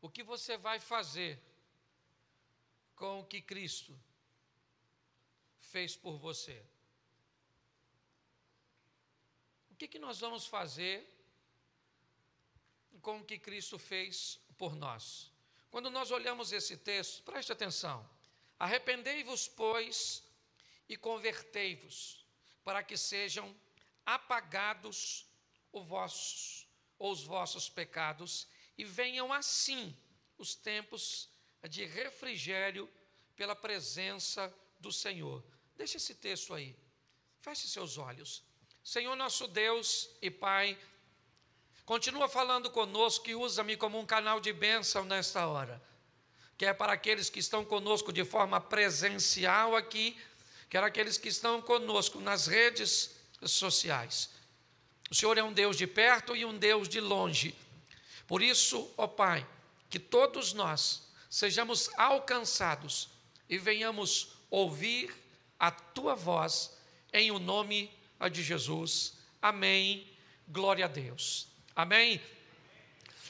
O que você vai fazer com o que Cristo fez por você? O que, que nós vamos fazer com o que Cristo fez por nós? Quando nós olhamos esse texto, preste atenção. Arrependei-vos, pois, e convertei-vos, para que sejam apagados os vossos, os vossos pecados e venham assim os tempos de refrigério pela presença do Senhor. Deixa esse texto aí. Feche seus olhos. Senhor nosso Deus e Pai, continua falando conosco e usa-me como um canal de bênção nesta hora. Quer é para aqueles que estão conosco de forma presencial aqui, quer é aqueles que estão conosco nas redes sociais. O Senhor é um Deus de perto e um Deus de longe. Por isso, ó Pai, que todos nós sejamos alcançados e venhamos ouvir a tua voz em o nome de Jesus. Amém. Glória a Deus. Amém.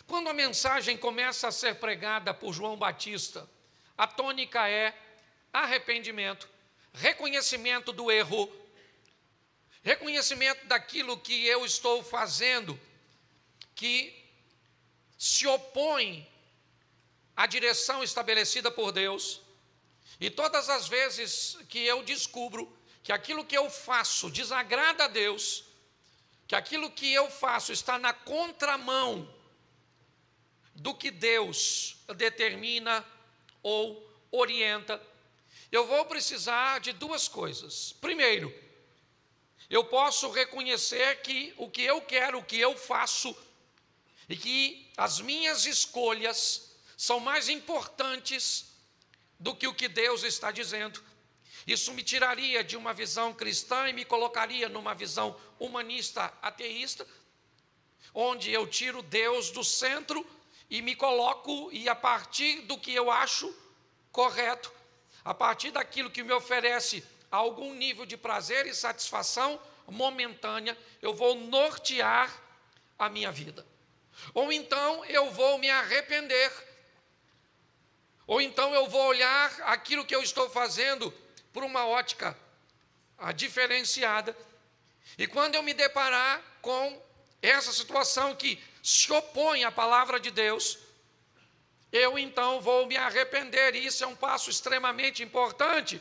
Quando a mensagem começa a ser pregada por João Batista, a tônica é arrependimento, reconhecimento do erro, reconhecimento daquilo que eu estou fazendo que se opõe à direção estabelecida por Deus. E todas as vezes que eu descubro que aquilo que eu faço desagrada a Deus, que aquilo que eu faço está na contramão do que Deus determina ou orienta, eu vou precisar de duas coisas. Primeiro, eu posso reconhecer que o que eu quero, o que eu faço, e que as minhas escolhas são mais importantes do que o que Deus está dizendo. Isso me tiraria de uma visão cristã e me colocaria numa visão humanista ateísta, onde eu tiro Deus do centro e me coloco e a partir do que eu acho correto, a partir daquilo que me oferece algum nível de prazer e satisfação momentânea, eu vou nortear a minha vida. Ou então eu vou me arrepender. Ou então eu vou olhar aquilo que eu estou fazendo por uma ótica ah, diferenciada. E quando eu me deparar com essa situação que se opõe à palavra de Deus, eu então vou me arrepender. E isso é um passo extremamente importante.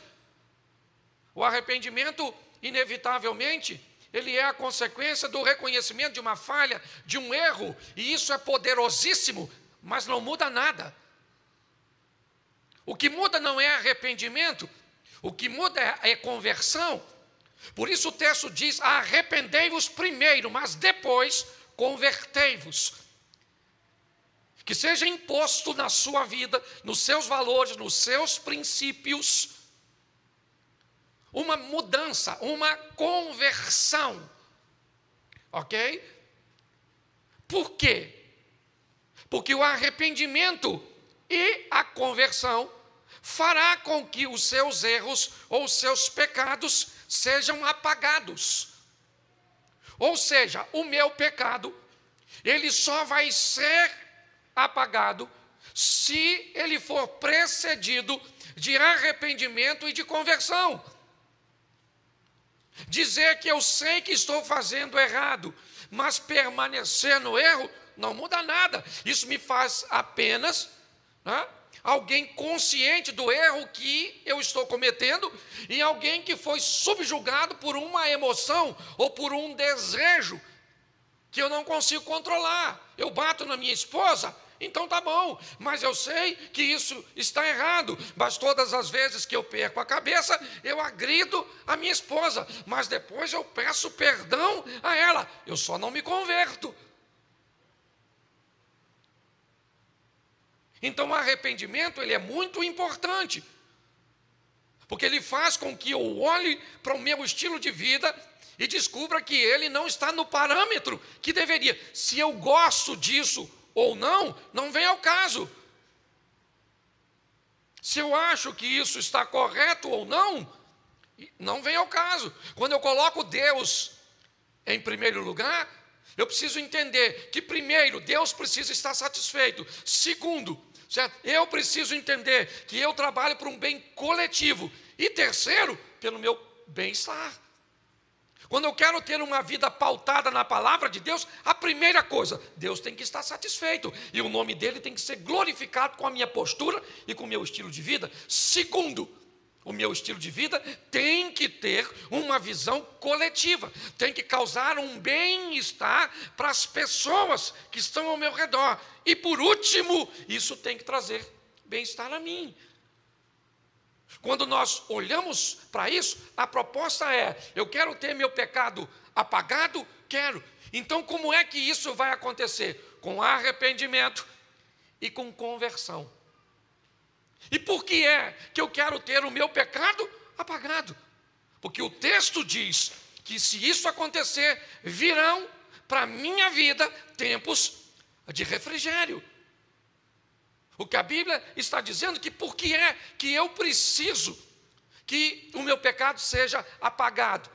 O arrependimento, inevitavelmente, ele é a consequência do reconhecimento de uma falha, de um erro, e isso é poderosíssimo, mas não muda nada. O que muda não é arrependimento, o que muda é, é conversão. Por isso o texto diz: arrependei-vos primeiro, mas depois convertei-vos. Que seja imposto na sua vida, nos seus valores, nos seus princípios, uma mudança, uma conversão. Ok? Por quê? Porque o arrependimento e a conversão fará com que os seus erros ou os seus pecados sejam apagados. Ou seja, o meu pecado, ele só vai ser apagado se ele for precedido de arrependimento e de conversão. Dizer que eu sei que estou fazendo errado, mas permanecer no erro não muda nada. Isso me faz apenas né, alguém consciente do erro que eu estou cometendo e alguém que foi subjugado por uma emoção ou por um desejo que eu não consigo controlar. Eu bato na minha esposa, então tá bom, mas eu sei que isso está errado. Mas todas as vezes que eu perco a cabeça, eu agrido a minha esposa, mas depois eu peço perdão a ela. Eu só não me converto. Então o arrependimento, ele é muito importante. Porque ele faz com que eu olhe para o meu estilo de vida e descubra que ele não está no parâmetro que deveria. Se eu gosto disso, ou não, não vem ao caso. Se eu acho que isso está correto ou não, não vem ao caso. Quando eu coloco Deus em primeiro lugar, eu preciso entender que, primeiro, Deus precisa estar satisfeito. Segundo, certo? eu preciso entender que eu trabalho por um bem coletivo. E terceiro, pelo meu bem-estar. Quando eu quero ter uma vida pautada na palavra de Deus, a primeira coisa, Deus tem que estar satisfeito e o nome dele tem que ser glorificado com a minha postura e com o meu estilo de vida. Segundo, o meu estilo de vida tem que ter uma visão coletiva, tem que causar um bem-estar para as pessoas que estão ao meu redor. E por último, isso tem que trazer bem-estar a mim, quando nós olhamos para isso, a proposta é: eu quero ter meu pecado apagado? Quero. Então, como é que isso vai acontecer? Com arrependimento e com conversão. E por que é que eu quero ter o meu pecado apagado? Porque o texto diz que se isso acontecer, virão para a minha vida tempos de refrigério. O que a Bíblia está dizendo é que por que é que eu preciso que o meu pecado seja apagado.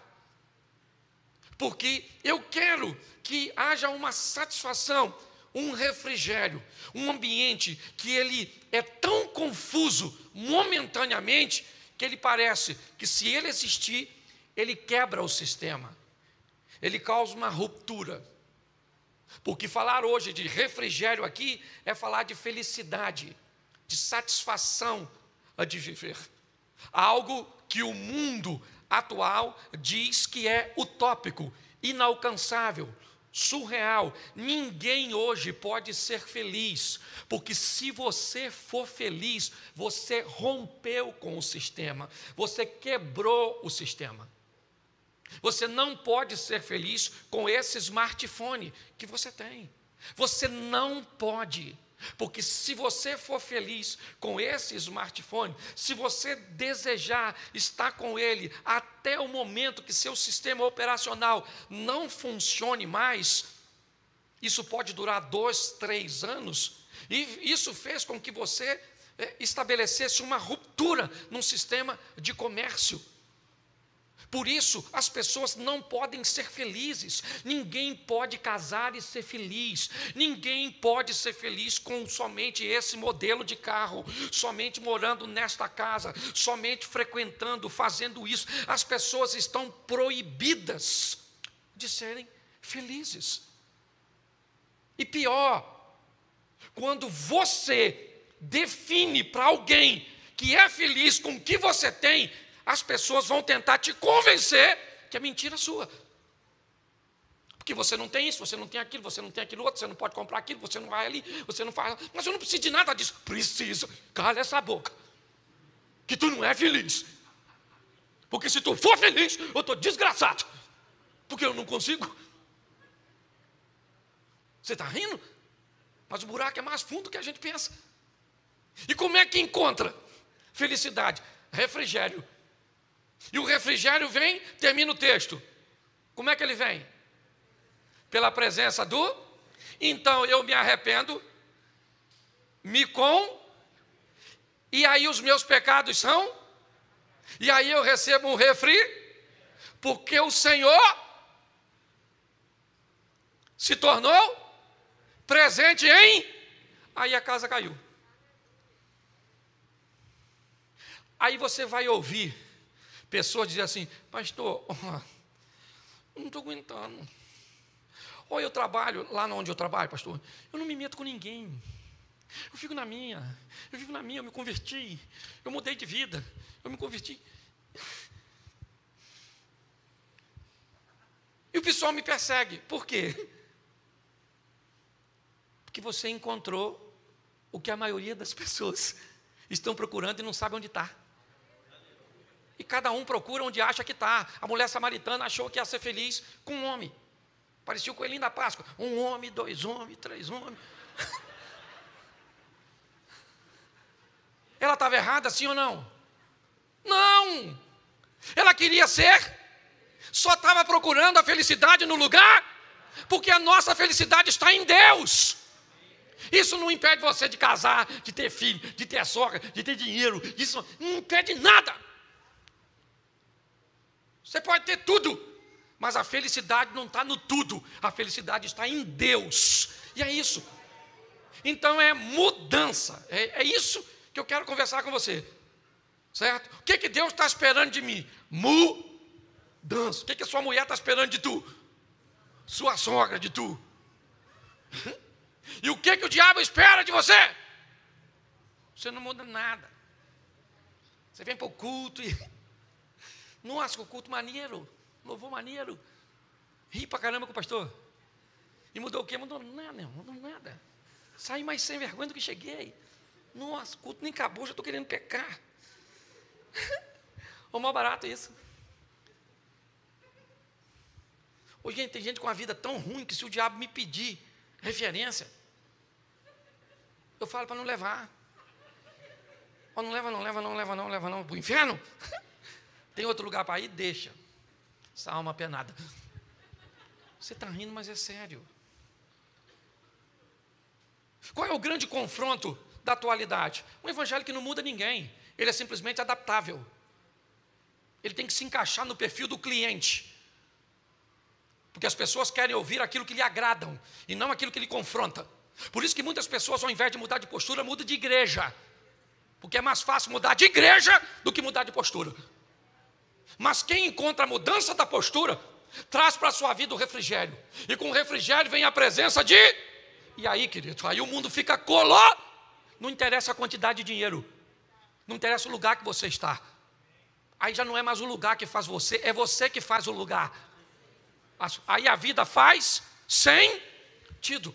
Porque eu quero que haja uma satisfação, um refrigério, um ambiente que ele é tão confuso momentaneamente que ele parece que se ele existir, ele quebra o sistema. Ele causa uma ruptura. Porque falar hoje de refrigério aqui é falar de felicidade, de satisfação de viver. Algo que o mundo atual diz que é utópico, inalcançável, surreal. Ninguém hoje pode ser feliz, porque se você for feliz, você rompeu com o sistema, você quebrou o sistema. Você não pode ser feliz com esse smartphone que você tem. Você não pode. Porque se você for feliz com esse smartphone, se você desejar estar com ele até o momento que seu sistema operacional não funcione mais, isso pode durar dois, três anos, e isso fez com que você eh, estabelecesse uma ruptura num sistema de comércio por isso, as pessoas não podem ser felizes. Ninguém pode casar e ser feliz. Ninguém pode ser feliz com somente esse modelo de carro, somente morando nesta casa, somente frequentando, fazendo isso. As pessoas estão proibidas de serem felizes. E pior, quando você define para alguém que é feliz com o que você tem, as pessoas vão tentar te convencer que é mentira sua. Porque você não tem isso, você não tem aquilo, você não tem aquilo outro, você não pode comprar aquilo, você não vai ali, você não faz. Mas eu não preciso de nada disso. Preciso. Cala essa boca. Que tu não é feliz. Porque se tu for feliz, eu estou desgraçado. Porque eu não consigo. Você está rindo? Mas o buraco é mais fundo do que a gente pensa. E como é que encontra felicidade? Refrigério e o refrigério vem, termina o texto. Como é que ele vem? Pela presença do. Então eu me arrependo, me com. E aí os meus pecados são. E aí eu recebo um refri. Porque o Senhor se tornou presente em. Aí a casa caiu. Aí você vai ouvir pessoas diziam assim: Pastor, oh, não estou aguentando. Ou eu trabalho, lá onde eu trabalho, pastor, eu não me meto com ninguém. Eu fico na minha, eu vivo na minha, eu me converti, eu mudei de vida, eu me converti. E o pessoal me persegue. Por quê? Porque você encontrou o que a maioria das pessoas estão procurando e não sabe onde está e cada um procura onde acha que está. A mulher samaritana achou que ia ser feliz com um homem. Parecia o coelhinho da Páscoa. Um homem, dois homens, três homens. Ela estava errada, sim ou não? Não! Ela queria ser, só estava procurando a felicidade no lugar, porque a nossa felicidade está em Deus. Isso não impede você de casar, de ter filho, de ter sogra, de ter dinheiro. Isso não impede nada. Você pode ter tudo, mas a felicidade não está no tudo, a felicidade está em Deus, e é isso. Então é mudança, é, é isso que eu quero conversar com você, certo? O que, que Deus está esperando de mim? Mudança. O que, que a sua mulher está esperando de tu? Sua sogra de tu. E o que, que o diabo espera de você? Você não muda nada. Você vem para o culto e Nossa, o culto maneiro, louvor maneiro. Ri pra caramba com o pastor. E mudou o quê? Mudou nada, irmão, mudou nada. Saí mais sem vergonha do que cheguei. Nossa, o culto nem acabou, já estou querendo pecar. o mal barato isso. Hoje tem gente com a vida tão ruim que se o diabo me pedir referência, eu falo para não levar. Oh, não leva, não leva, não leva, não leva, não, para o inferno. Tem outro lugar para ir? Deixa. Essa alma penada. Você está rindo, mas é sério. Qual é o grande confronto da atualidade? Um evangelho que não muda ninguém. Ele é simplesmente adaptável. Ele tem que se encaixar no perfil do cliente. Porque as pessoas querem ouvir aquilo que lhe agradam e não aquilo que lhe confronta. Por isso que muitas pessoas, ao invés de mudar de postura, mudam de igreja. Porque é mais fácil mudar de igreja do que mudar de postura. Mas quem encontra a mudança da postura, traz para a sua vida o refrigério. E com o refrigério vem a presença de. E aí, querido, aí o mundo fica coló. Não interessa a quantidade de dinheiro. Não interessa o lugar que você está. Aí já não é mais o lugar que faz você, é você que faz o lugar. Aí a vida faz sentido.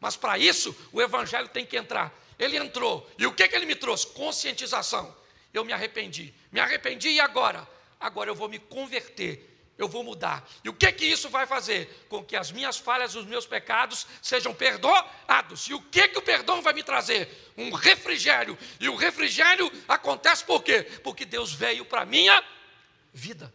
Mas para isso, o Evangelho tem que entrar. Ele entrou. E o que, que ele me trouxe? Conscientização. Eu me arrependi. Me arrependi e agora? agora eu vou me converter, eu vou mudar. E o que que isso vai fazer? Com que as minhas falhas, os meus pecados sejam perdoados. E o que que o perdão vai me trazer? Um refrigério. E o refrigério acontece por quê? Porque Deus veio para a minha vida.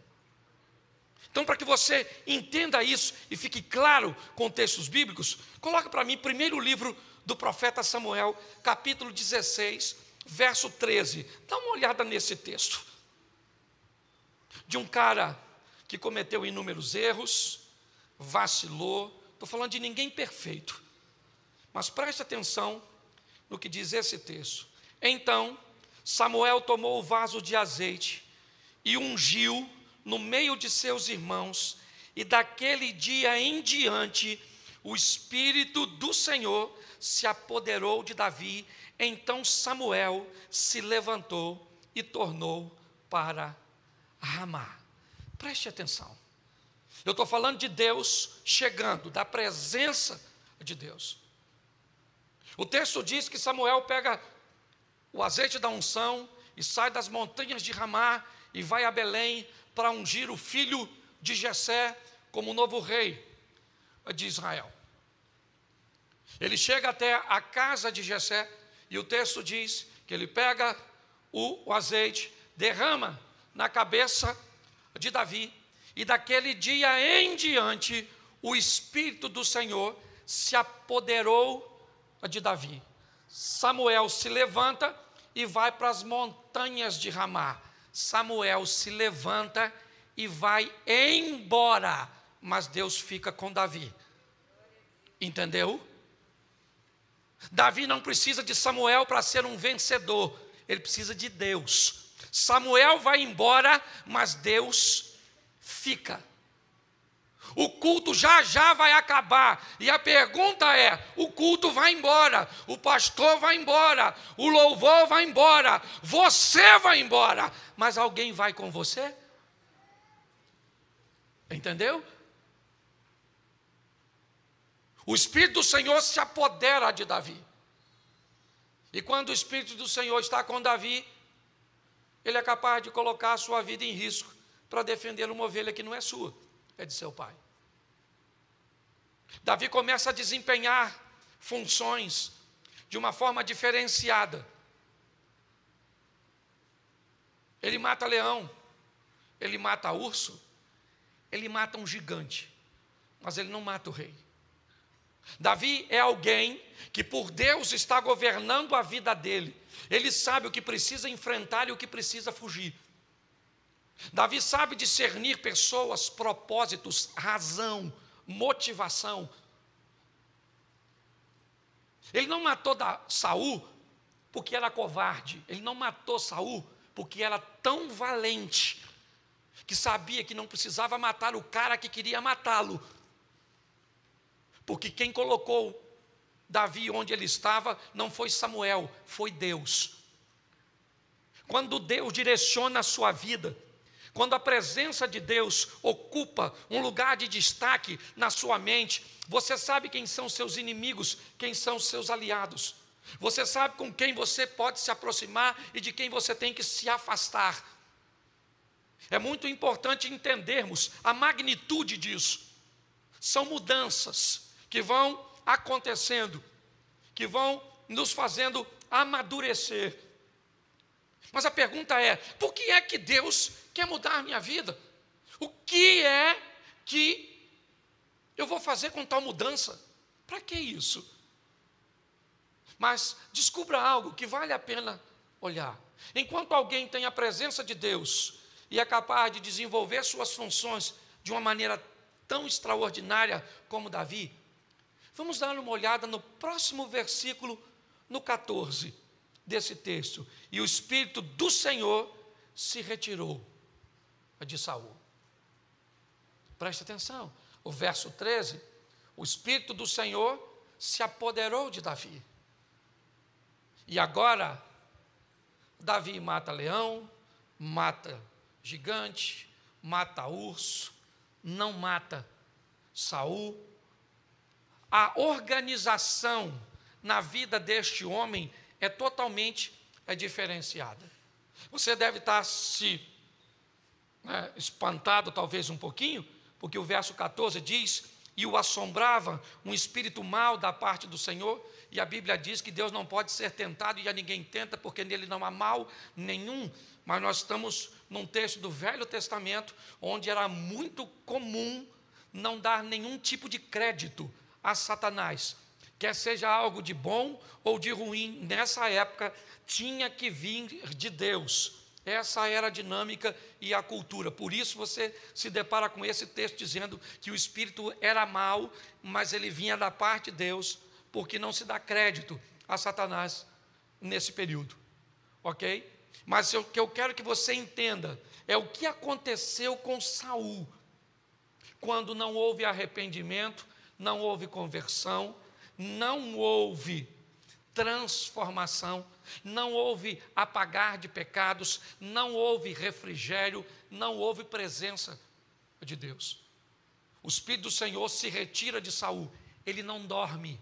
Então, para que você entenda isso e fique claro com textos bíblicos, coloca para mim primeiro livro do profeta Samuel, capítulo 16, verso 13. Dá uma olhada nesse texto de um cara que cometeu inúmeros erros, vacilou. Estou falando de ninguém perfeito. Mas preste atenção no que diz esse texto. Então, Samuel tomou o vaso de azeite e ungiu no meio de seus irmãos, e daquele dia em diante, o Espírito do Senhor se apoderou de Davi. Então Samuel se levantou e tornou para Ramá. Preste atenção. Eu estou falando de Deus chegando, da presença de Deus. O texto diz que Samuel pega o azeite da unção e sai das montanhas de Ramá e vai a Belém para ungir o filho de Jessé como novo rei de Israel. Ele chega até a casa de Jessé e o texto diz que ele pega o, o azeite, derrama na cabeça de Davi, e daquele dia em diante, o Espírito do Senhor se apoderou de Davi. Samuel se levanta e vai para as montanhas de Ramá. Samuel se levanta e vai embora, mas Deus fica com Davi. Entendeu? Davi não precisa de Samuel para ser um vencedor, ele precisa de Deus Samuel vai embora, mas Deus fica. O culto já já vai acabar. E a pergunta é: o culto vai embora, o pastor vai embora, o louvor vai embora, você vai embora, mas alguém vai com você? Entendeu? O Espírito do Senhor se apodera de Davi. E quando o Espírito do Senhor está com Davi, ele é capaz de colocar a sua vida em risco para defender uma ovelha que não é sua, é de seu pai. Davi começa a desempenhar funções de uma forma diferenciada. Ele mata leão, ele mata urso, ele mata um gigante, mas ele não mata o rei. Davi é alguém que por Deus está governando a vida dele, ele sabe o que precisa enfrentar e o que precisa fugir. Davi sabe discernir pessoas, propósitos, razão, motivação. Ele não matou Saul porque era covarde. Ele não matou Saul porque era tão valente que sabia que não precisava matar o cara que queria matá-lo. Porque quem colocou Davi, onde ele estava, não foi Samuel, foi Deus. Quando Deus direciona a sua vida, quando a presença de Deus ocupa um lugar de destaque na sua mente, você sabe quem são seus inimigos, quem são seus aliados. Você sabe com quem você pode se aproximar e de quem você tem que se afastar. É muito importante entendermos a magnitude disso. São mudanças que vão acontecendo que vão nos fazendo amadurecer. Mas a pergunta é: por que é que Deus quer mudar a minha vida? O que é que eu vou fazer com tal mudança? Para que isso? Mas descubra algo que vale a pena olhar. Enquanto alguém tem a presença de Deus e é capaz de desenvolver suas funções de uma maneira tão extraordinária como Davi, Vamos dar uma olhada no próximo versículo, no 14 desse texto. E o espírito do Senhor se retirou de Saul. Preste atenção. O verso 13, o espírito do Senhor se apoderou de Davi. E agora Davi mata leão, mata gigante, mata urso, não mata Saul, a organização na vida deste homem é totalmente é diferenciada. Você deve estar se né, espantado, talvez um pouquinho, porque o verso 14 diz: E o assombrava um espírito mau da parte do Senhor, e a Bíblia diz que Deus não pode ser tentado e a ninguém tenta, porque nele não há mal nenhum. Mas nós estamos num texto do Velho Testamento, onde era muito comum não dar nenhum tipo de crédito a Satanás. Quer seja algo de bom ou de ruim, nessa época tinha que vir de Deus. Essa era a dinâmica e a cultura. Por isso você se depara com esse texto dizendo que o espírito era mau, mas ele vinha da parte de Deus, porque não se dá crédito a Satanás nesse período. OK? Mas o que eu quero que você entenda é o que aconteceu com Saul quando não houve arrependimento não houve conversão, não houve transformação, não houve apagar de pecados, não houve refrigério, não houve presença de Deus. O Espírito do Senhor se retira de Saul, ele não dorme.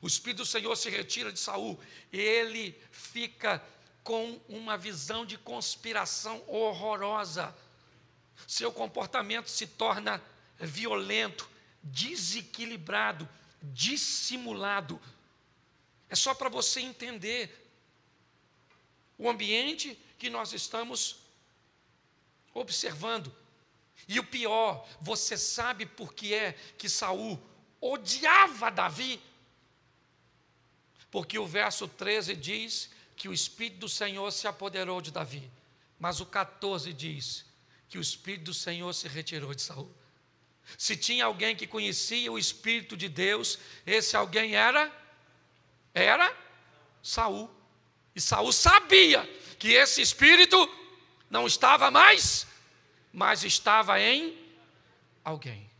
O Espírito do Senhor se retira de Saul, ele fica com uma visão de conspiração horrorosa. Seu comportamento se torna violento, desequilibrado, dissimulado. É só para você entender o ambiente que nós estamos observando. E o pior, você sabe por que é que Saul odiava Davi? Porque o verso 13 diz que o espírito do Senhor se apoderou de Davi, mas o 14 diz que o espírito do Senhor se retirou de Saul. Se tinha alguém que conhecia o Espírito de Deus, esse alguém era era Saul. E Saul sabia que esse espírito não estava mais, mas estava em alguém.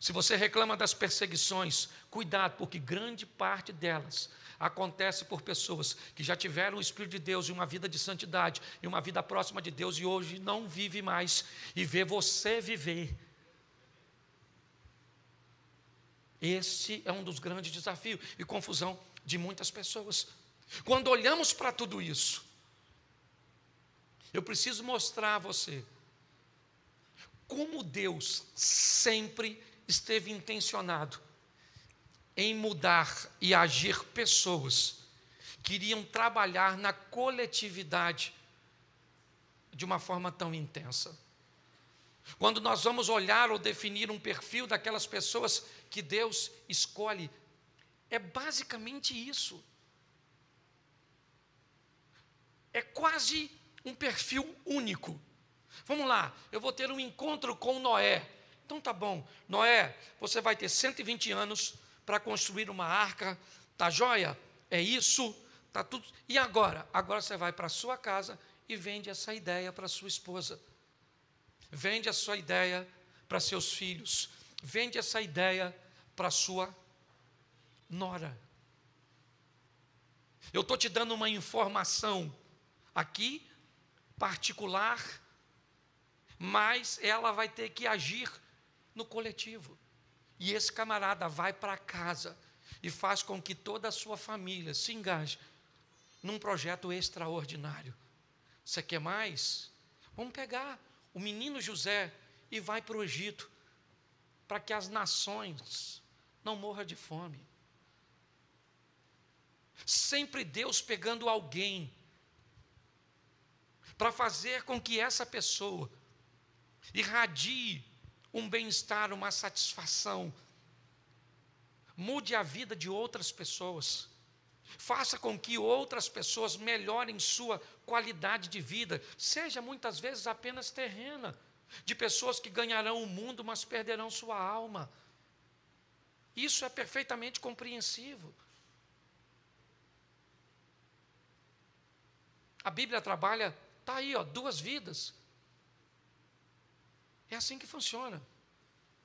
Se você reclama das perseguições, cuidado, porque grande parte delas acontece por pessoas que já tiveram o Espírito de Deus e uma vida de santidade e uma vida próxima de Deus e hoje não vive mais e vê você viver. Esse é um dos grandes desafios e confusão de muitas pessoas. Quando olhamos para tudo isso, eu preciso mostrar a você como Deus sempre esteve intencionado em mudar e agir pessoas que iriam trabalhar na coletividade de uma forma tão intensa. Quando nós vamos olhar ou definir um perfil daquelas pessoas que Deus escolhe, é basicamente isso. É quase um perfil único. Vamos lá, eu vou ter um encontro com Noé. Então tá bom, Noé, você vai ter 120 anos, para construir uma arca, tá joia? É isso, tá tudo. E agora? Agora você vai para a sua casa e vende essa ideia para sua esposa. Vende a sua ideia para seus filhos. Vende essa ideia para sua nora. Eu estou te dando uma informação aqui particular, mas ela vai ter que agir no coletivo. E esse camarada vai para casa e faz com que toda a sua família se engaje num projeto extraordinário. Você quer mais? Vamos pegar o menino José e vai para o Egito, para que as nações não morram de fome. Sempre Deus pegando alguém para fazer com que essa pessoa irradie um bem-estar, uma satisfação. Mude a vida de outras pessoas. Faça com que outras pessoas melhorem sua qualidade de vida, seja muitas vezes apenas terrena, de pessoas que ganharão o mundo, mas perderão sua alma. Isso é perfeitamente compreensível. A Bíblia trabalha, está aí, ó, duas vidas. É assim que funciona.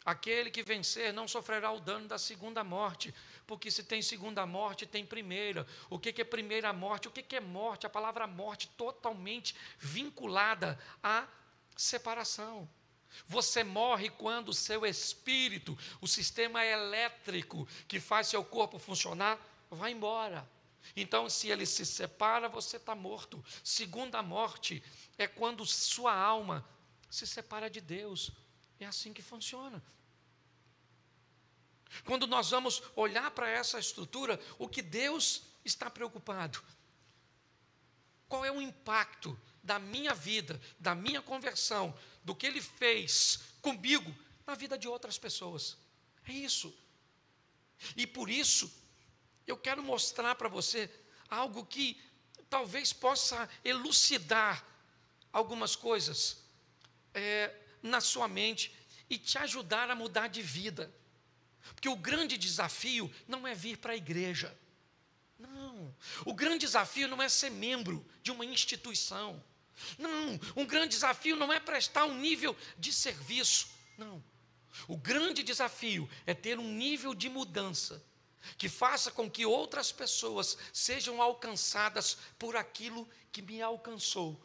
Aquele que vencer não sofrerá o dano da segunda morte, porque se tem segunda morte, tem primeira. O que é primeira morte? O que é morte? A palavra morte totalmente vinculada à separação. Você morre quando o seu espírito, o sistema elétrico que faz seu corpo funcionar, vai embora. Então, se ele se separa, você está morto. Segunda morte é quando sua alma se separa de Deus. É assim que funciona. Quando nós vamos olhar para essa estrutura, o que Deus está preocupado? Qual é o impacto da minha vida, da minha conversão, do que Ele fez comigo na vida de outras pessoas? É isso. E por isso, eu quero mostrar para você algo que talvez possa elucidar algumas coisas é, na sua mente e te ajudar a mudar de vida. Porque o grande desafio não é vir para a igreja. Não. O grande desafio não é ser membro de uma instituição. Não. Um grande desafio não é prestar um nível de serviço. Não. O grande desafio é ter um nível de mudança que faça com que outras pessoas sejam alcançadas por aquilo que me alcançou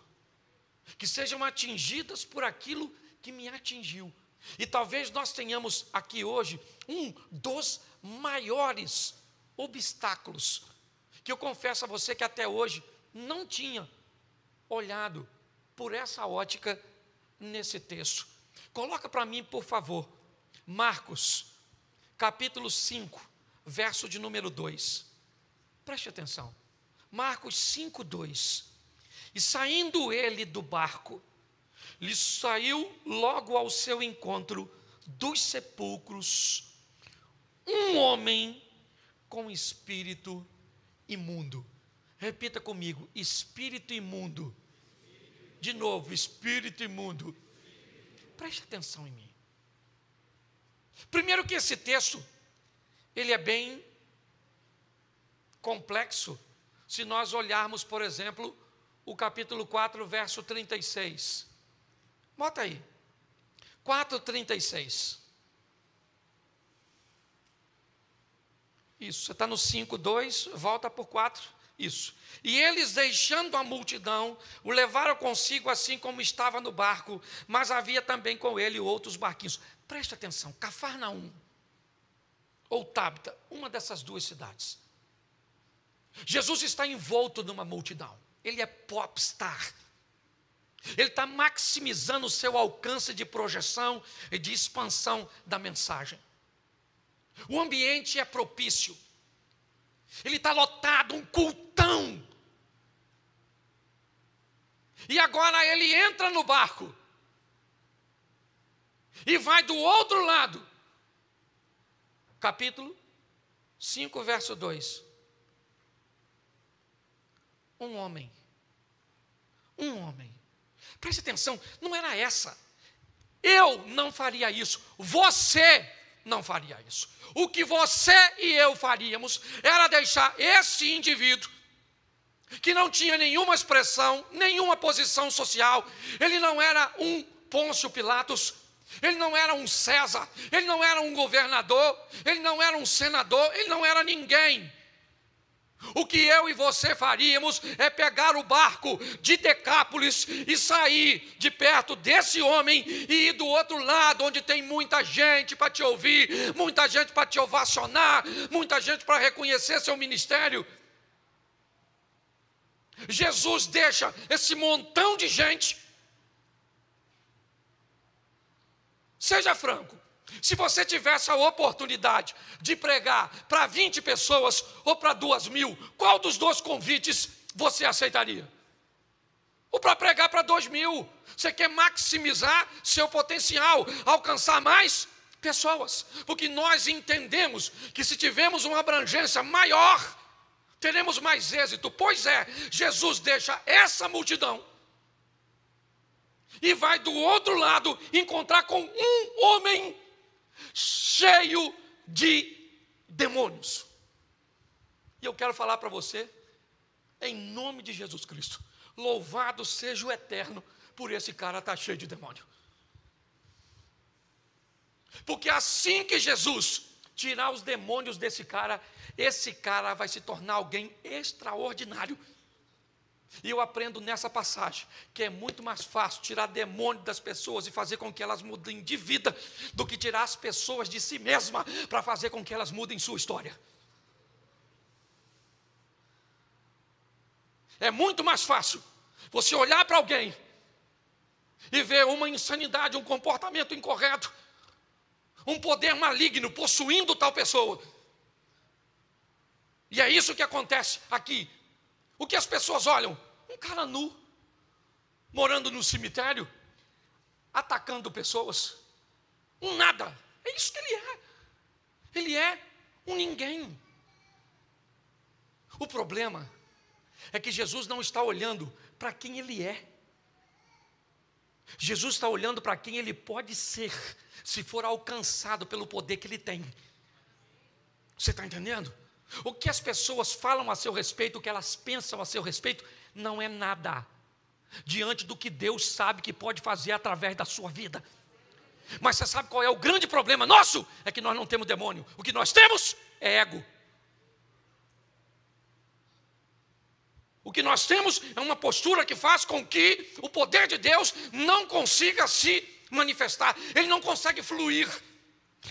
que sejam atingidas por aquilo que me atingiu. E talvez nós tenhamos aqui hoje um dos maiores obstáculos, que eu confesso a você que até hoje não tinha olhado por essa ótica nesse texto. Coloca para mim, por favor, Marcos, capítulo 5, verso de número 2. Preste atenção. Marcos 5, 2. E saindo ele do barco, lhe saiu logo ao seu encontro dos sepulcros um homem com espírito imundo. Repita comigo: espírito imundo. De novo, espírito imundo. Preste atenção em mim. Primeiro que esse texto ele é bem complexo se nós olharmos, por exemplo, o capítulo 4, verso 36. Bota aí. 4, 36. Isso, você está no 5, 2, volta por 4. Isso. E eles, deixando a multidão, o levaram consigo assim como estava no barco, mas havia também com ele outros barquinhos. Preste atenção, Cafarnaum ou Tábita, uma dessas duas cidades. Jesus está envolto numa multidão ele é popstar. Ele está maximizando o seu alcance de projeção e de expansão da mensagem. O ambiente é propício. Ele está lotado, um cultão. E agora ele entra no barco e vai do outro lado. Capítulo 5, verso 2. Um homem. Um homem. Preste atenção, não era essa. Eu não faria isso. Você não faria isso. O que você e eu faríamos era deixar esse indivíduo que não tinha nenhuma expressão, nenhuma posição social, ele não era um Pôncio Pilatos, ele não era um César, ele não era um governador, ele não era um senador, ele não era ninguém. O que eu e você faríamos é pegar o barco de Decápolis e sair de perto desse homem e ir do outro lado, onde tem muita gente para te ouvir, muita gente para te ovacionar, muita gente para reconhecer seu ministério. Jesus deixa esse montão de gente. Seja franco, se você tivesse a oportunidade de pregar para 20 pessoas ou para duas mil, qual dos dois convites você aceitaria? Ou para pregar para dois mil? Você quer maximizar seu potencial, alcançar mais pessoas, porque nós entendemos que se tivermos uma abrangência maior, teremos mais êxito. Pois é, Jesus deixa essa multidão e vai do outro lado encontrar com um homem cheio de demônios. E eu quero falar para você, em nome de Jesus Cristo, louvado seja o eterno por esse cara estar tá cheio de demônio. Porque assim que Jesus tirar os demônios desse cara, esse cara vai se tornar alguém extraordinário. E eu aprendo nessa passagem que é muito mais fácil tirar demônio das pessoas e fazer com que elas mudem de vida do que tirar as pessoas de si mesma para fazer com que elas mudem sua história. É muito mais fácil você olhar para alguém e ver uma insanidade, um comportamento incorreto, um poder maligno possuindo tal pessoa. E é isso que acontece aqui. O que as pessoas olham? Um cara nu, morando no cemitério, atacando pessoas. Um nada. É isso que ele é. Ele é um ninguém. O problema é que Jesus não está olhando para quem ele é. Jesus está olhando para quem ele pode ser, se for alcançado pelo poder que ele tem. Você está entendendo? O que as pessoas falam a seu respeito, o que elas pensam a seu respeito, não é nada diante do que Deus sabe que pode fazer através da sua vida. Mas você sabe qual é o grande problema nosso? É que nós não temos demônio. O que nós temos é ego. O que nós temos é uma postura que faz com que o poder de Deus não consiga se manifestar, ele não consegue fluir,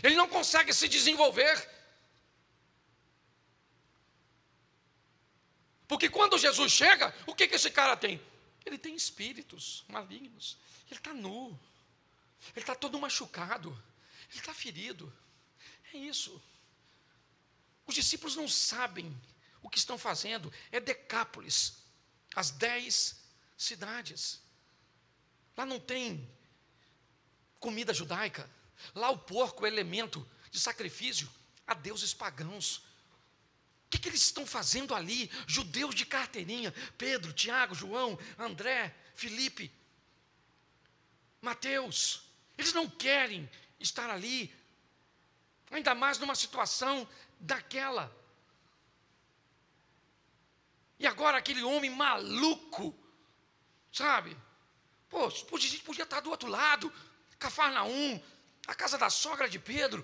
ele não consegue se desenvolver, Porque quando Jesus chega, o que, que esse cara tem? Ele tem espíritos malignos. Ele está nu. Ele está todo machucado. Ele está ferido. É isso. Os discípulos não sabem o que estão fazendo. É Decápolis, as dez cidades. Lá não tem comida judaica. Lá o porco é elemento de sacrifício a deuses pagãos. O que, que eles estão fazendo ali? Judeus de carteirinha. Pedro, Tiago, João, André, Felipe, Mateus. Eles não querem estar ali, ainda mais numa situação daquela. E agora aquele homem maluco, sabe? Pô, a gente podia estar do outro lado, Cafarnaum, a casa da sogra de Pedro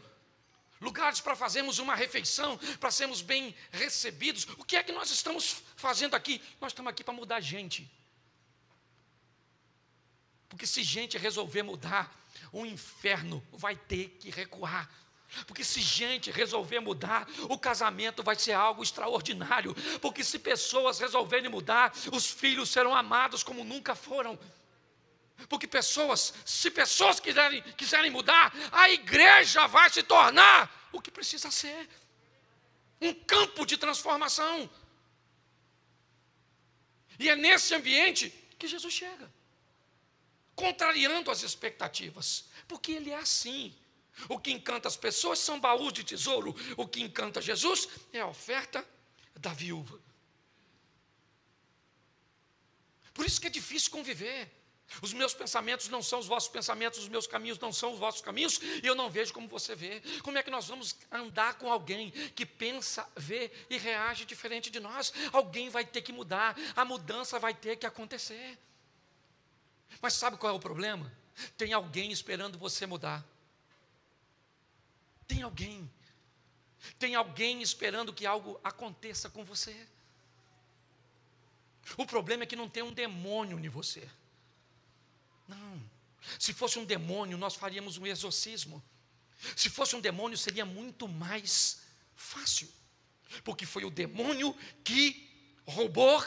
lugares para fazermos uma refeição, para sermos bem recebidos. O que é que nós estamos fazendo aqui? Nós estamos aqui para mudar gente. Porque se gente resolver mudar, o inferno vai ter que recuar. Porque se gente resolver mudar, o casamento vai ser algo extraordinário. Porque se pessoas resolverem mudar, os filhos serão amados como nunca foram. Porque pessoas, se pessoas quiserem, quiserem mudar, a igreja vai se tornar o que precisa ser um campo de transformação. E é nesse ambiente que Jesus chega, contrariando as expectativas, porque ele é assim. O que encanta as pessoas são baús de tesouro, o que encanta Jesus é a oferta da viúva. Por isso que é difícil conviver. Os meus pensamentos não são os vossos pensamentos, os meus caminhos não são os vossos caminhos, e eu não vejo como você vê. Como é que nós vamos andar com alguém que pensa, vê e reage diferente de nós? Alguém vai ter que mudar, a mudança vai ter que acontecer. Mas sabe qual é o problema? Tem alguém esperando você mudar. Tem alguém. Tem alguém esperando que algo aconteça com você. O problema é que não tem um demônio em você. Não. Se fosse um demônio, nós faríamos um exorcismo. Se fosse um demônio, seria muito mais fácil. Porque foi o demônio que roubou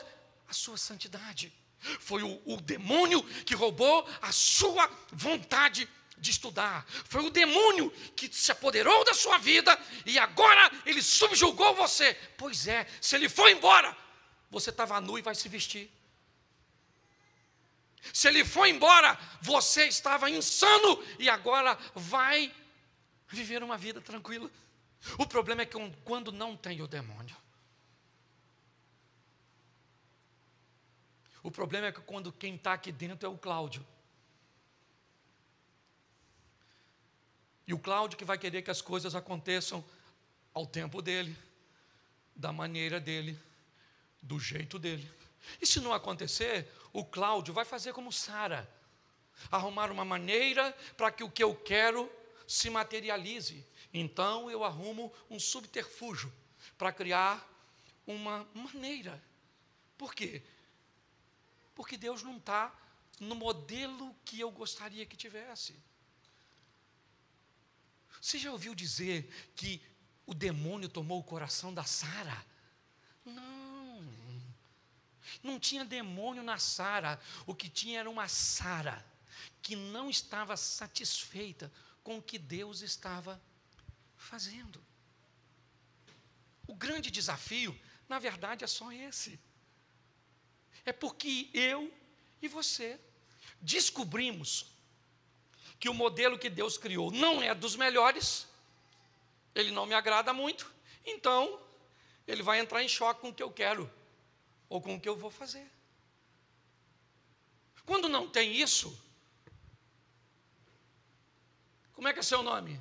a sua santidade. Foi o, o, demônio que roubou a sua vontade de estudar. Foi o demônio que se apoderou da sua vida e agora ele subjugou você. Pois é, se ele for embora, você estava nu e vai se vestir. Se ele foi embora, você estava insano e agora vai viver uma vida tranquila. O problema é que quando não tem o demônio. O problema é que quando quem está aqui dentro é o Cláudio. E o Cláudio que vai querer que as coisas aconteçam ao tempo dele, da maneira dele, do jeito dele. E se não acontecer, o Cláudio vai fazer como Sara, arrumar uma maneira para que o que eu quero se materialize. Então eu arrumo um subterfúgio para criar uma maneira. Por quê? Porque Deus não está no modelo que eu gostaria que tivesse. Você já ouviu dizer que o demônio tomou o coração da Sara? Não tinha demônio na Sara. O que tinha era uma Sara que não estava satisfeita com o que Deus estava fazendo. O grande desafio, na verdade, é só esse. É porque eu e você descobrimos que o modelo que Deus criou não é dos melhores, ele não me agrada muito, então ele vai entrar em choque com o que eu quero ou com o que eu vou fazer. Quando não tem isso, como é que é seu nome?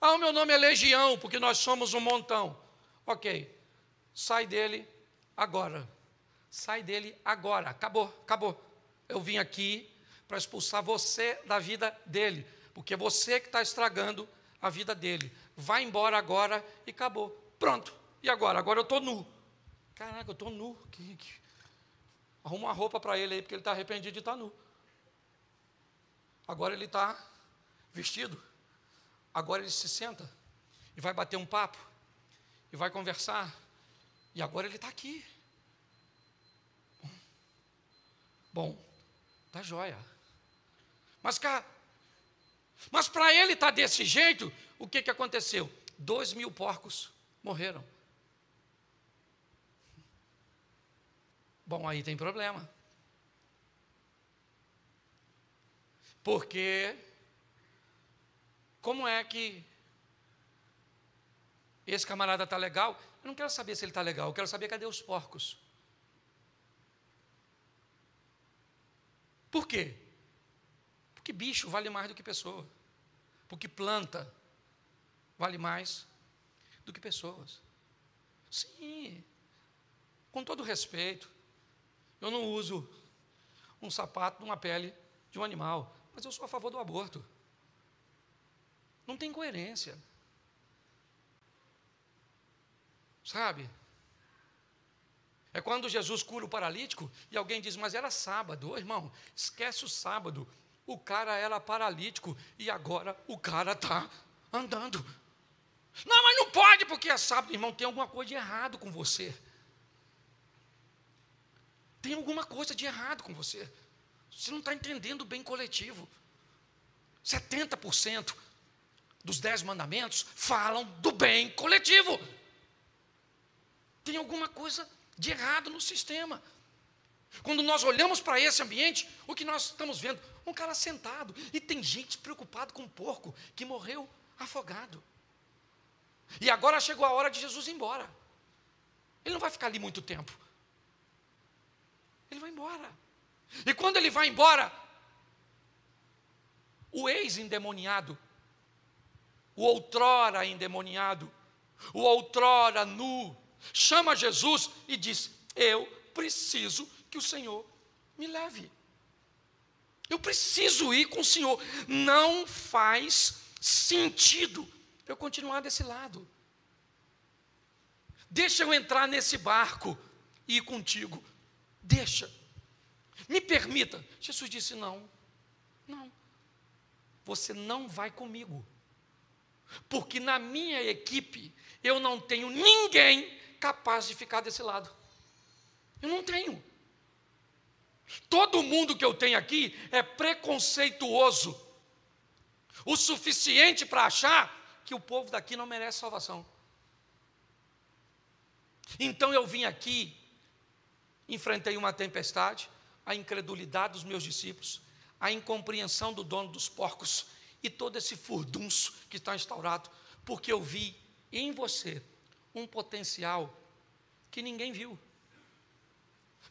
Ah, o meu nome é Legião, porque nós somos um montão. Ok, sai dele agora. Sai dele agora. Acabou, acabou. Eu vim aqui para expulsar você da vida dele, porque é você que está estragando a vida dele. Vai embora agora e acabou. Pronto. E agora? Agora eu estou nu. Caraca, eu estou nu. Que, que... Arruma uma roupa para ele aí, porque ele está arrependido de estar tá nu. Agora ele está vestido. Agora ele se senta e vai bater um papo. E vai conversar. E agora ele está aqui. Bom, tá joia. Mas, cara, mas para ele estar tá desse jeito, o que, que aconteceu? Dois mil porcos morreram. Bom, aí tem problema. Porque como é que esse camarada está legal? Eu não quero saber se ele está legal, eu quero saber cadê os porcos. Por quê? Porque bicho vale mais do que pessoa. Porque planta vale mais do que pessoas. Sim, com todo respeito. Eu não uso um sapato uma pele de um animal, mas eu sou a favor do aborto. Não tem coerência. Sabe? É quando Jesus cura o paralítico e alguém diz, mas era sábado. Ô irmão, esquece o sábado. O cara era paralítico e agora o cara está andando. Não, mas não pode porque é sábado, irmão. Tem alguma coisa de errado com você. Tem alguma coisa de errado com você. Você não está entendendo o bem coletivo. 70% dos dez mandamentos falam do bem coletivo. Tem alguma coisa de errado no sistema. Quando nós olhamos para esse ambiente, o que nós estamos vendo? Um cara sentado e tem gente preocupada com um porco que morreu afogado. E agora chegou a hora de Jesus ir embora. Ele não vai ficar ali muito tempo vai embora. E quando ele vai embora, o ex-endemoniado, o outrora endemoniado, o outrora nu, chama Jesus e diz: Eu preciso que o Senhor me leve. Eu preciso ir com o Senhor. Não faz sentido eu continuar desse lado. Deixa eu entrar nesse barco e ir contigo deixa, me permita. Jesus disse: não, não, você não vai comigo, porque na minha equipe eu não tenho ninguém capaz de ficar desse lado. Eu não tenho. Todo mundo que eu tenho aqui é preconceituoso, o suficiente para achar que o povo daqui não merece salvação. Então eu vim aqui Enfrentei uma tempestade, a incredulidade dos meus discípulos, a incompreensão do dono dos porcos e todo esse furdunço que está instaurado, porque eu vi em você um potencial que ninguém viu.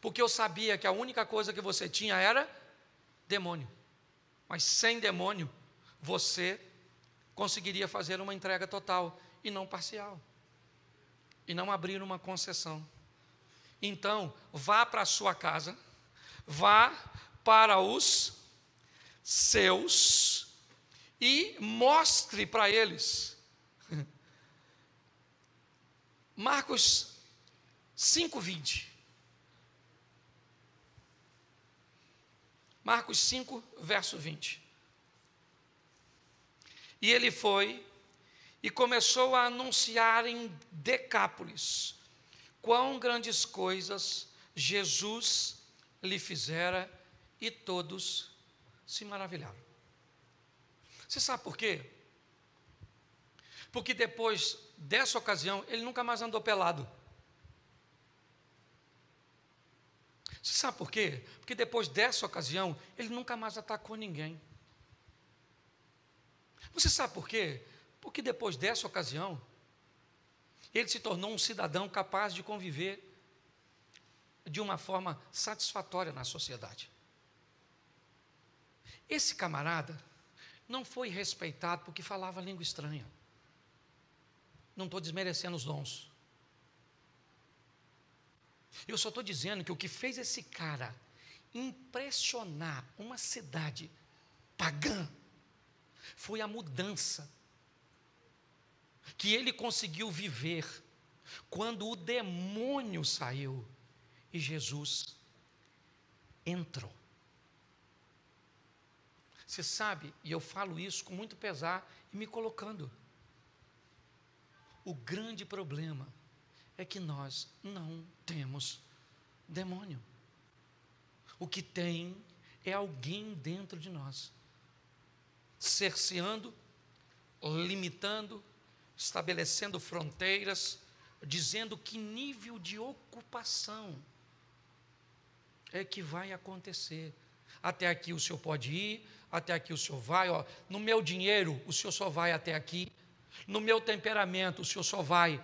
Porque eu sabia que a única coisa que você tinha era demônio. Mas sem demônio, você conseguiria fazer uma entrega total e não parcial. E não abrir uma concessão. Então, vá para a sua casa, vá para os seus e mostre para eles. Marcos 5:20. Marcos 5, verso 20. E ele foi e começou a anunciar em Decápolis quão grandes coisas Jesus lhe fizera e todos se maravilharam. Você sabe por quê? Porque depois dessa ocasião, ele nunca mais andou pelado. Você sabe por quê? Porque depois dessa ocasião, ele nunca mais atacou ninguém. Você sabe por quê? Porque depois dessa ocasião, ele se tornou um cidadão capaz de conviver de uma forma satisfatória na sociedade. Esse camarada não foi respeitado porque falava língua estranha. Não estou desmerecendo os dons. Eu só estou dizendo que o que fez esse cara impressionar uma cidade pagã foi a mudança que ele conseguiu viver quando o demônio saiu e Jesus entrou. Você sabe, e eu falo isso com muito pesar e me colocando. O grande problema é que nós não temos demônio. O que tem é alguém dentro de nós, cerceando, limitando, estabelecendo fronteiras, dizendo que nível de ocupação é que vai acontecer. Até aqui o senhor pode ir, até aqui o senhor vai, ó, no meu dinheiro o senhor só vai até aqui, no meu temperamento o senhor só vai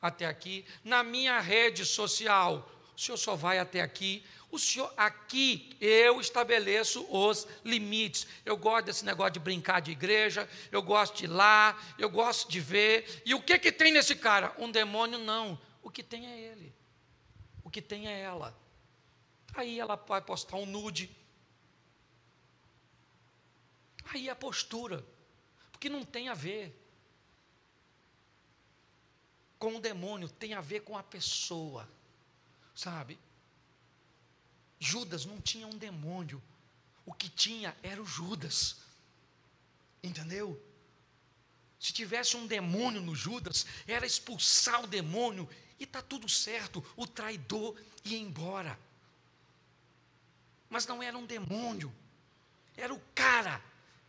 até aqui, na minha rede social o senhor só vai até aqui, o senhor aqui eu estabeleço os limites. Eu gosto desse negócio de brincar de igreja, eu gosto de ir lá, eu gosto de ver. E o que que tem nesse cara? Um demônio não. O que tem é ele. O que tem é ela. Aí ela vai postar um nude. Aí é a postura, porque não tem a ver com o demônio, tem a ver com a pessoa. Sabe? Judas não tinha um demônio. O que tinha era o Judas. Entendeu? Se tivesse um demônio no Judas, era expulsar o demônio e tá tudo certo, o traidor ia embora. Mas não era um demônio, era o cara,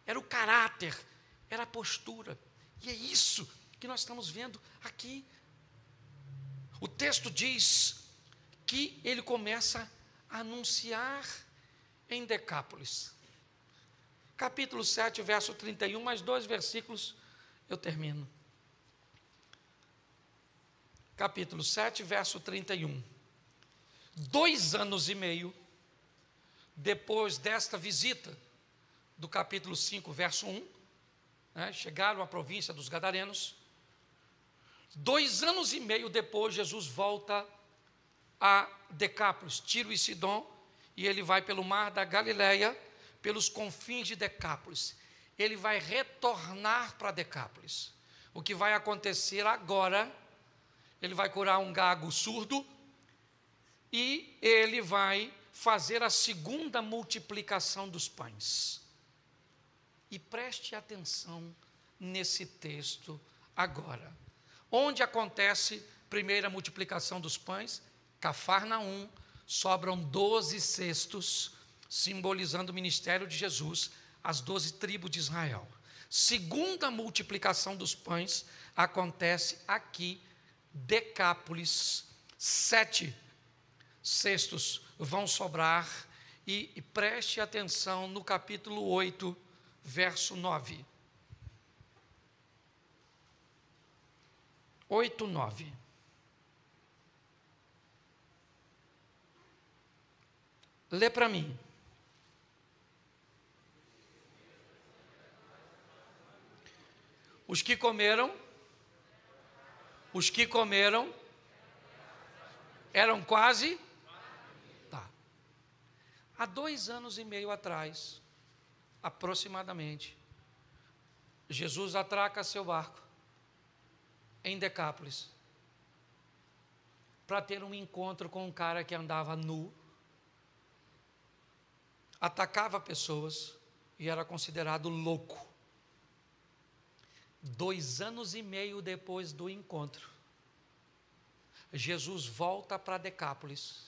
era o caráter, era a postura. E é isso que nós estamos vendo aqui. O texto diz que ele começa a anunciar em Decápolis. Capítulo 7, verso 31, mais dois versículos, eu termino. Capítulo 7, verso 31. Dois anos e meio depois desta visita, do capítulo 5, verso 1, né, chegaram à província dos Gadarenos. Dois anos e meio depois, Jesus volta a Decápolis, Tiro e Sidom, e ele vai pelo mar da Galileia, pelos confins de Decápolis. Ele vai retornar para Decápolis. O que vai acontecer agora? Ele vai curar um gago surdo e ele vai fazer a segunda multiplicação dos pães. E preste atenção nesse texto agora. Onde acontece a primeira multiplicação dos pães? Cafarnaum, sobram doze cestos, simbolizando o ministério de Jesus, as doze tribos de Israel. Segunda multiplicação dos pães acontece aqui, Decápolis, sete cestos vão sobrar, e, e preste atenção no capítulo 8, verso 9. 8, 9. Lê para mim. Os que comeram, os que comeram, eram quase. Tá. Há dois anos e meio atrás, aproximadamente, Jesus atraca seu barco em Decápolis para ter um encontro com um cara que andava nu atacava pessoas e era considerado louco. Dois anos e meio depois do encontro, Jesus volta para Decápolis,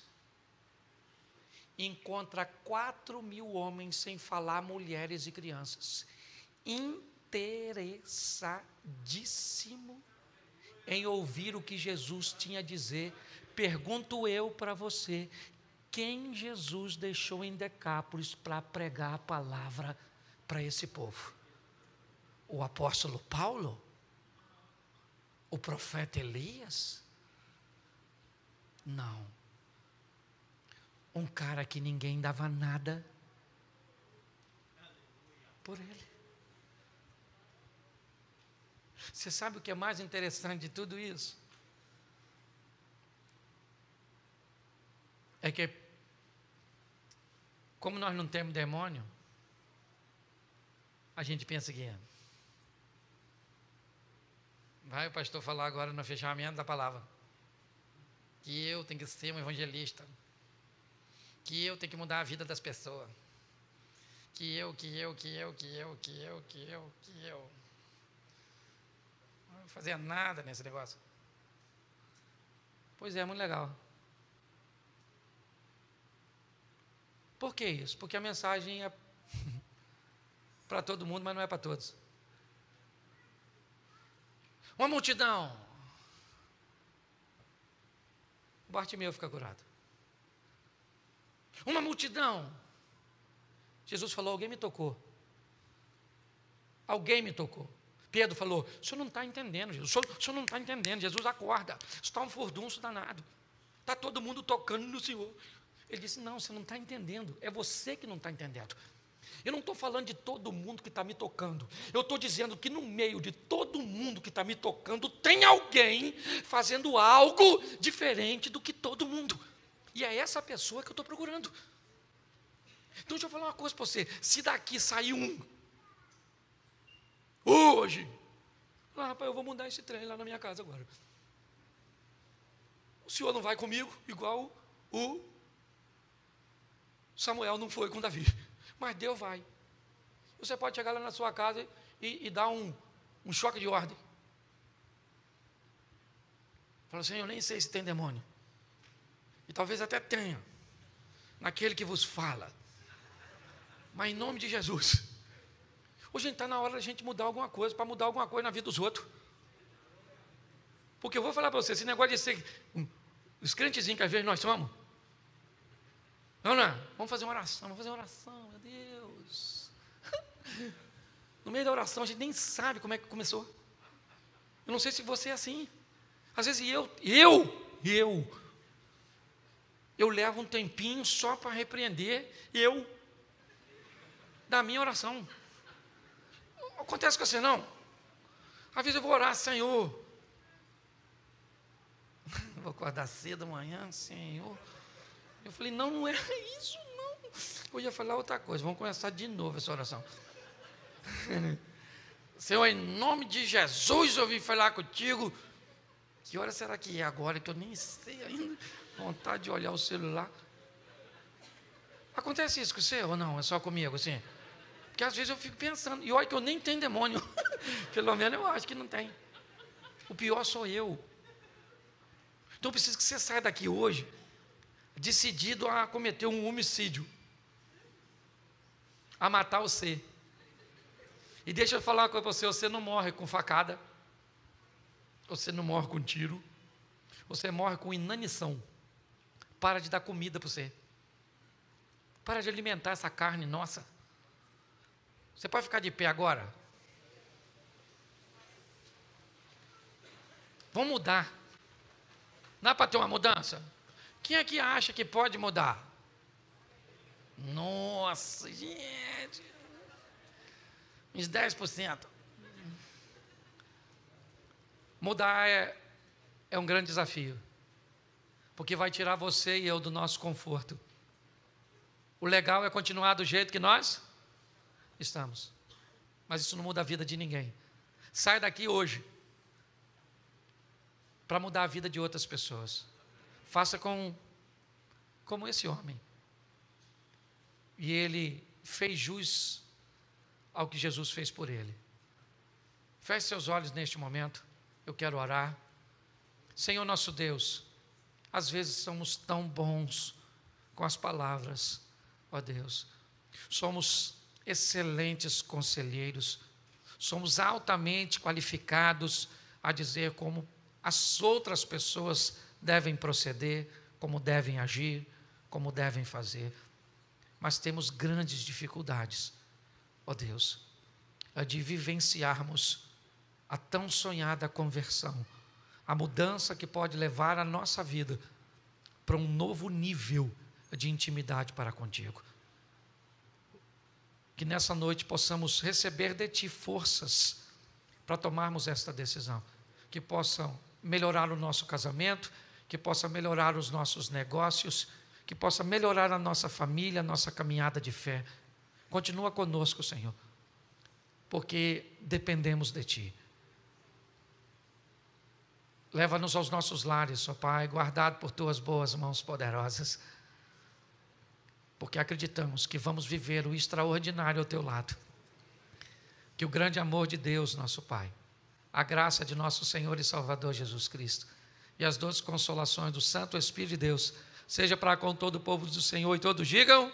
encontra quatro mil homens, sem falar mulheres e crianças, interessadíssimo em ouvir o que Jesus tinha a dizer. Pergunto eu para você: quem Jesus deixou em Decápolis para pregar a palavra para esse povo? O apóstolo Paulo? O profeta Elias? Não. Um cara que ninguém dava nada por ele. Você sabe o que é mais interessante de tudo isso? É que como nós não temos demônio, a gente pensa que é. Vai o pastor falar agora no fechamento da palavra. Que eu tenho que ser um evangelista. Que eu tenho que mudar a vida das pessoas. Que eu, que eu, que eu, que eu, que eu, que eu, que eu. Não vou fazer nada nesse negócio. Pois é, muito legal. Por que isso? Porque a mensagem é para todo mundo, mas não é para todos. Uma multidão. Bartimeu fica curado. Uma multidão. Jesus falou: Alguém me tocou. Alguém me tocou. Pedro falou: O senhor não está entendendo, Jesus. O senhor, o senhor não está entendendo. Jesus acorda. Está um furdunço danado. Está todo mundo tocando no Senhor. Ele disse: Não, você não está entendendo. É você que não está entendendo. Eu não estou falando de todo mundo que está me tocando. Eu estou dizendo que no meio de todo mundo que está me tocando, tem alguém fazendo algo diferente do que todo mundo. E é essa pessoa que eu estou procurando. Então deixa eu falar uma coisa para você: se daqui sair um, hoje, ah, rapaz, eu vou mudar esse trem lá na minha casa agora. O senhor não vai comigo, igual o Samuel não foi com Davi, mas Deus vai. Você pode chegar lá na sua casa e, e dar um, um choque de ordem. Fala assim, eu nem sei se tem demônio. E talvez até tenha. Naquele que vos fala. Mas em nome de Jesus. Hoje está na hora da gente mudar alguma coisa, para mudar alguma coisa na vida dos outros. Porque eu vou falar para você, esse negócio de ser os crentezinhos que às vezes nós somos, Nona, é? vamos fazer uma oração, vamos fazer uma oração, meu Deus. No meio da oração, a gente nem sabe como é que começou. Eu não sei se você é assim. Às vezes eu, eu, eu, eu levo um tempinho só para repreender eu da minha oração. acontece com você não? Às vezes eu vou orar, Senhor. Vou acordar cedo amanhã, Senhor. Eu falei, não, não era é isso, não. Eu ia falar outra coisa, vamos começar de novo essa oração. Senhor, em nome de Jesus, eu vim falar contigo. Que hora será que é agora? Que eu nem sei ainda. Vontade de olhar o celular. Acontece isso com você ou não? É só comigo, assim? Porque às vezes eu fico pensando, e olha que eu nem tenho demônio. Pelo menos eu acho que não tem. O pior sou eu. Então eu preciso que você saia daqui hoje decidido a cometer um homicídio, a matar você. E deixa eu falar uma coisa para você: você não morre com facada, você não morre com tiro, você morre com inanição. Para de dar comida para você. Para de alimentar essa carne nossa. Você pode ficar de pé agora? Vamos mudar. Não é para ter uma mudança? Quem é que acha que pode mudar? Nossa, gente. Uns 10%. Mudar é, é um grande desafio. Porque vai tirar você e eu do nosso conforto. O legal é continuar do jeito que nós estamos. Mas isso não muda a vida de ninguém. Sai daqui hoje para mudar a vida de outras pessoas. Faça com como esse homem. E ele fez jus ao que Jesus fez por ele. Feche seus olhos neste momento. Eu quero orar. Senhor nosso Deus, às vezes somos tão bons com as palavras, ó Deus. Somos excelentes conselheiros, somos altamente qualificados a dizer como as outras pessoas devem proceder, como devem agir, como devem fazer. Mas temos grandes dificuldades, ó Deus, de vivenciarmos a tão sonhada conversão, a mudança que pode levar a nossa vida para um novo nível de intimidade para contigo. Que nessa noite possamos receber de ti forças para tomarmos esta decisão, que possam melhorar o nosso casamento que possa melhorar os nossos negócios, que possa melhorar a nossa família, a nossa caminhada de fé. Continua conosco, Senhor, porque dependemos de Ti. Leva-nos aos nossos lares, ó Pai, guardado por Tuas boas mãos poderosas, porque acreditamos que vamos viver o extraordinário ao Teu lado. Que o grande amor de Deus, nosso Pai, a graça de nosso Senhor e Salvador Jesus Cristo, e as doces consolações do Santo Espírito de Deus seja para com todo o povo do Senhor e todos digam.